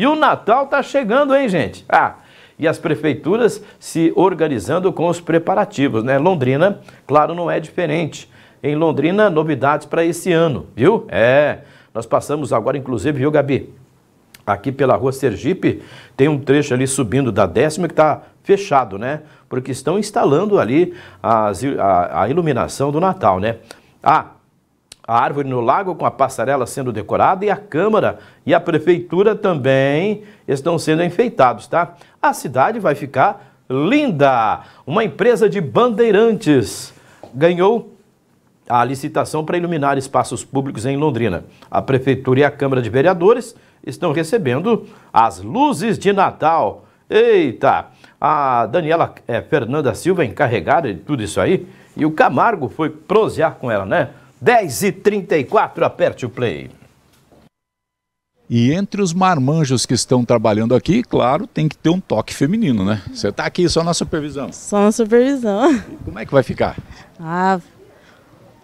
E o Natal está chegando, hein, gente? Ah, e as prefeituras se organizando com os preparativos, né? Londrina, claro, não é diferente. Em Londrina, novidades para esse ano, viu? É, nós passamos agora, inclusive, viu, Gabi? Aqui pela rua Sergipe, tem um trecho ali subindo da décima que está fechado, né? Porque estão instalando ali as, a, a iluminação do Natal, né? Ah, a árvore no lago com a passarela sendo decorada e a Câmara e a Prefeitura também estão sendo enfeitados, tá? A cidade vai ficar linda! Uma empresa de bandeirantes ganhou a licitação para iluminar espaços públicos em Londrina. A Prefeitura e a Câmara de Vereadores estão recebendo as luzes de Natal. Eita! A Daniela é, Fernanda Silva, encarregada de tudo isso aí, e o Camargo foi prosear com ela, né? 10 e 34 aperte o play. E entre os marmanjos que estão trabalhando aqui, claro, tem que ter um toque feminino, né? Você está aqui só na supervisão? Só na supervisão. E como é que vai ficar? Ah,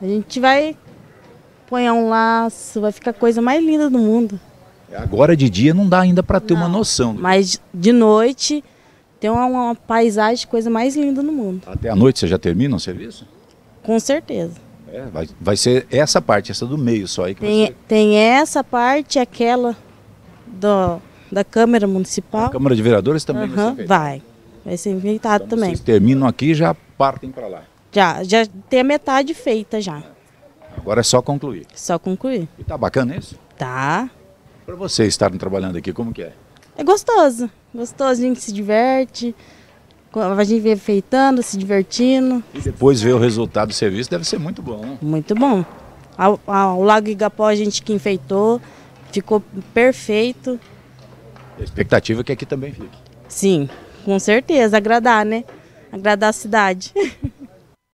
a gente vai pôr um laço, vai ficar a coisa mais linda do mundo. Agora de dia não dá ainda para ter não, uma noção. Né? Mas de noite tem uma, uma paisagem, coisa mais linda do mundo. Até a noite você já termina o serviço? Com certeza. É, vai, vai ser essa parte, essa do meio só aí que tem, tem essa parte, aquela do, da Câmara Municipal. A Câmara de Vereadores também uhum, vai ser Vai, vai ser inventado então, também. Vocês terminam aqui e já partem para lá. Já, já tem a metade feita já. Agora é só concluir. Só concluir. E tá bacana isso? Tá. Para vocês estarem trabalhando aqui, como que é? É gostoso. Gostoso, a gente se diverte a gente vem enfeitando, se divertindo. E depois ver o resultado do serviço deve ser muito bom. Né? Muito bom. O Lago Igapó a gente que enfeitou, ficou perfeito. A expectativa é que aqui também fique. Sim, com certeza, agradar, né? Agradar a cidade.